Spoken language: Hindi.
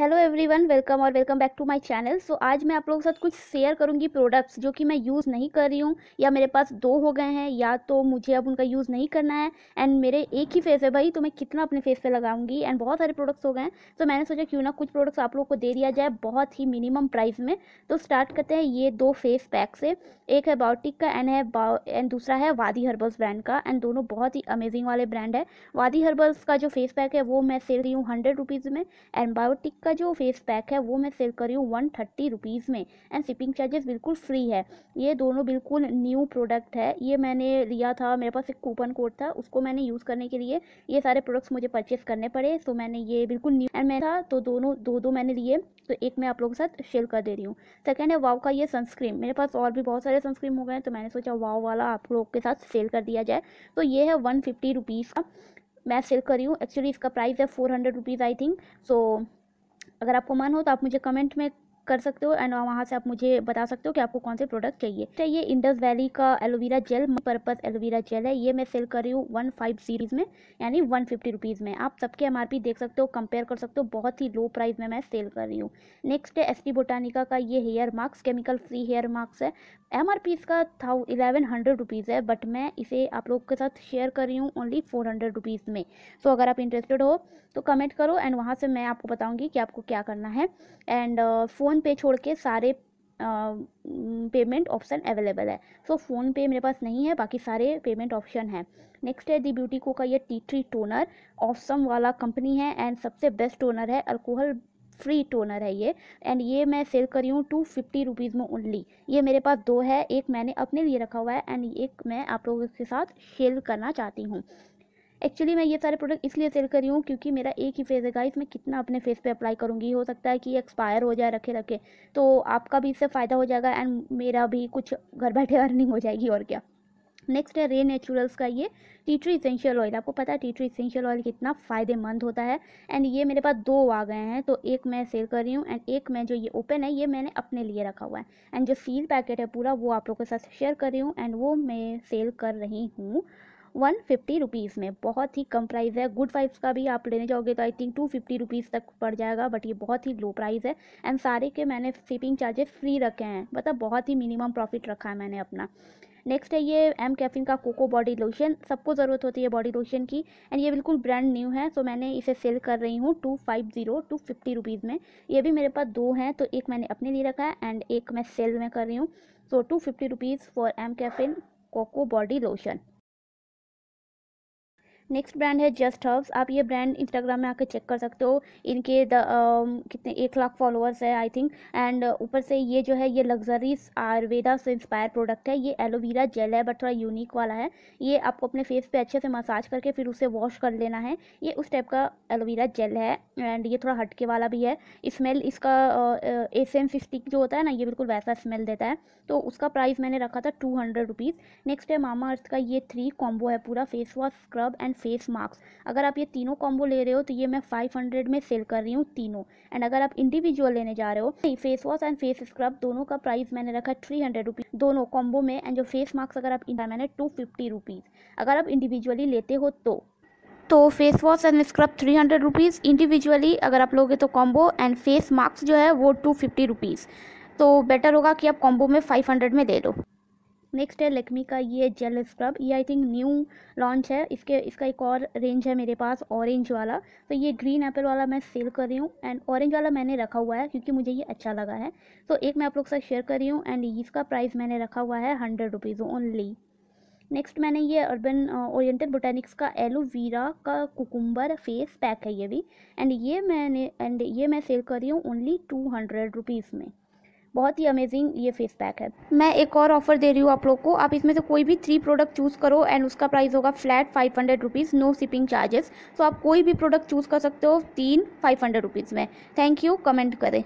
हेलो एवरीवन वेलकम और welcome back to my channel so आज मैं आप लोगों के साथ कुछ शेयर करूंगी प्रोडक्ट्स जो कि मैं यूज़ नहीं कर रही हूँ या मेरे पास दो हो गए हैं या तो मुझे अब उनका यूज़ नहीं करना है एंड मेरे एक ही फेस है भाई तो मैं कितना अपने फेस पे लगाऊंगी एंड बहुत सारे प्रोडक्ट्स हो गए हैं तो मैंने सोचा क्यों ना कुछ प्रोडक्ट्स आप लोग को दे दिया जाए बहुत ही मिनिमम प्राइस में तो स्टार्ट करते हैं ये दो फेस पैक से एक है बायोटिक का एंड है एंड दूसरा है वादी हर्बल्स ब्रांड का एंड दोनों बहुत ही अमेजिंग वाले ब्रांड है वादी हर्बल्स का जो फेस पैक है वो मैं सेल रही हूँ हंड्रेड रुपीज़ में एंड बायोटिक का का जो फेस पैक है वो मैं सेल कर रही हूँ वन थर्टी रुपीज़ में एंड शिपिंग चार्जेस बिल्कुल फ्री है ये दोनों बिल्कुल न्यू प्रोडक्ट है ये मैंने लिया था मेरे पास एक कूपन कोड था उसको मैंने यूज़ करने के लिए ये सारे प्रोडक्ट्स मुझे परचेस करने पड़े सो तो मैंने ये बिल्कुल न्यू एंड मैं था तो दोनों दो दो मैंने लिए तो एक मैं आप लोगों के साथ शेयर कर दे रही हूँ सेकेंड है वाव का ये सनस्क्रीन मेरे पास और भी बहुत सारे सनस्क्रीन हो गए हैं तो मैंने सोचा वाव वाला आप लोग के साथ सेल कर दिया जाए तो ये है वन फिफ्टी रुपीज़ का मैं सेल कर रही हूँ एक्चुअली इसका प्राइस है four hundred rupees I think so अगर आपको मन हो तो आप मुझे कमेंट में कर सकते हो एंड वहाँ से आप मुझे बता सकते हो कि आपको कौन से प्रोडक्ट चाहिए चाहिए इंडस वैली का aloe vera gel purpose aloe vera gel है ये मैं सेल कर रही हूँ वन फाइव सीरीज़ में यानी वन फिफ्टी रुपीज़ में आप सबके एम देख सकते हो कंपेयर कर सकते हो बहुत ही लो प्राइस में मैं सेल कर रही हूँ नेक्स्ट है एस बोटानिका का ये hair mask chemical free hair mask है एम आर पी इसका थाउ इलेवन हंड्रेड रुपीज़ है बट मैं इसे आप लोग के साथ शेयर कर रही हूँ ओनली फोर हंड्रेड रुपीज़ में सो अगर आप इंटरेस्टेड हो तो कमेंट करो एंड वहाँ से मैं आपको बताऊँगी कि आपको क्या करना है एंड फ़ोन uh, पे छोड़ के सारे पेमेंट ऑप्शन अवेलेबल है सो so, फ़ोन पे मेरे पास नहीं है बाकी सारे पेमेंट ऑप्शन हैं नेक्स्ट है दी ब्यूटी को का ये टी ट्री टोनर ऑफसम वाला कंपनी है एंड सबसे बेस्ट टोनर है अल्कोहल फ्री टोनर है ये एंड ये मैं सेल कर रही हूँ टू फिफ्टी रुपीज़ में ओनली ये मेरे पास दो है एक मैंने अपने लिए रखा हुआ है एंड एक मैं आप लोगों के साथ शेयर करना चाहती हूँ एक्चुअली मैं ये सारे प्रोडक्ट इसलिए सेल कर रही हूँ क्योंकि मेरा एक ही फेस है गाइस मैं कितना अपने फेस पे अप्लाई करूँगी हो सकता है कि एक्सपायर हो जाए रखे रखे तो आपका भी इससे फ़ायदा हो जाएगा एंड मेरा भी कुछ घर बैठे अर्निंग हो जाएगी और क्या नेक्स्ट है रे नेचुरल्स का ये टीट्री इसेंशियल ऑयल आपको पता है टीट्री इसेंशियल ऑयल कितना फ़ायदेमंद होता है एंड ये मेरे पास दो आ गए हैं तो एक मैं सेल कर रही हूँ एंड एक मैं जो ये ओपन है ये मैंने अपने लिए रखा हुआ है एंड जो सील पैकेट है पूरा वो आप लोगों के साथ शेयर कर रही हूँ एंड वो मैं सेल कर रही हूँ वन फिफ्टी रुपीज़ में बहुत ही कम प्राइस है गुड वाइब्स का भी आप लेने जाओगे तो I think two fifty rupees तक पड़ जाएगा बट ये बहुत ही लो प्राइस है एंड सारे के मैंने शिपिंग चार्जेस फ्री रखे हैं मतलब बहुत ही मिनिमम प्रॉफिट रखा है मैंने अपना नेक्स्ट है ये एम कैफिन का कोको बॉडी लोशन सबको ज़रूरत होती है बॉडी लोशन की एंड ये बिल्कुल ब्रांड न्यू है सो मैंने इसे सेल कर रही हूँ two five zero two fifty rupees में ये भी मेरे पास दो हैं तो एक मैंने अपने लिए रखा है एंड एक मैं सेल में कर रही हूँ so two fifty rupees for mCaffeine coco body lotion next brand है जस्ट हर्ब्स आप ये ब्रांड इंस्टाग्राम में आकर चेक कर सकते हो इनके द कितने एक लाख फॉलोअर्स है आई थिंक एंड ऊपर से ये जो है ये लग्जरीज आयुर्वेदा से इंस्पायर प्रोडक्ट है ये एलोवेरा जेल है बट थोड़ा यूनिक वाला है ये आपको अपने फेस पे अच्छे से मसाज करके फिर उसे वॉश कर लेना है ये उस टाइप का एलोवेरा जेल है एंड ये थोड़ा हटके वाला भी है स्मेल इसका एसेम एम स्टिक जो होता है ना ये बिल्कुल वैसा स्मेल देता है तो उसका प्राइस मैंने रखा था टू हंड्रेड रुपीज़ नेक्स्ट है मामा अर्थ का ये थ्री कॉम्बो है पूरा face wash scrub and face mask अगर आप ये तीनों कॉम्बो ले रहे हो तो ये मैं 500 में सेल कर रही हूँ तीनों एंड अगर आप इंडिविजुअल लेने जा रहे हो face wash and face scrub दोनों का प्राइस मैंने रखा है थ्री हंड्रेड रुपीज़ दोनों कॉम्बो में एंड जो फेस मास्क अगर आप मैंने टू फिफ्टी रुपीज़ अगर आप इंडिविजुअली लेते हो तो तो face wash and scrub three hundred rupees individually अगर आप लोगे तो कॉम्बो एंड फेस मास्क जो है वो टू फिफ्टी रुपीज़ तो बेटर होगा कि आप कॉम्बो में फाइव हंड्रेड में दे दो नेक्स्ट है लेकमी का ये जेल स्क्रब ये आई थिंक न्यू लॉन्च है इसके इसका एक और रेंज है मेरे पास ऑरेंज वाला तो ये ग्रीन एप्पल वाला मैं सेल कर रही हूँ एंड ऑरेंज वाला मैंने रखा हुआ है क्योंकि मुझे ये अच्छा लगा है तो एक मैं आप लोग साथ शेयर कर रही हूँ एंड इसका प्राइस मैंने रखा हुआ है हंड्रेड रुपीज़ ओनली नेक्स्ट मैंने ये अर्बन ओरिएंटल बोटेनिक्स का एलोवेरा का कुकुम्बर फेस पैक है ये भी एंड ये मैंने एंड ये मैं सेल कर रही हूँ ओनली टू हंड्रेड रुपीज़ में बहुत ही अमेजिंग ये फेस पैक है मैं एक और ऑफर दे रही हूँ आप लोग को आप इसमें से कोई भी थ्री प्रोडक्ट चूज़ करो एंड उसका प्राइस होगा flat five hundred rupees no shipping charges तो आप कोई भी प्रोडक्ट चूज़ कर सकते हो तीन फाइव हंड्रेड रुपीज़ में थैंक यू कमेंट करें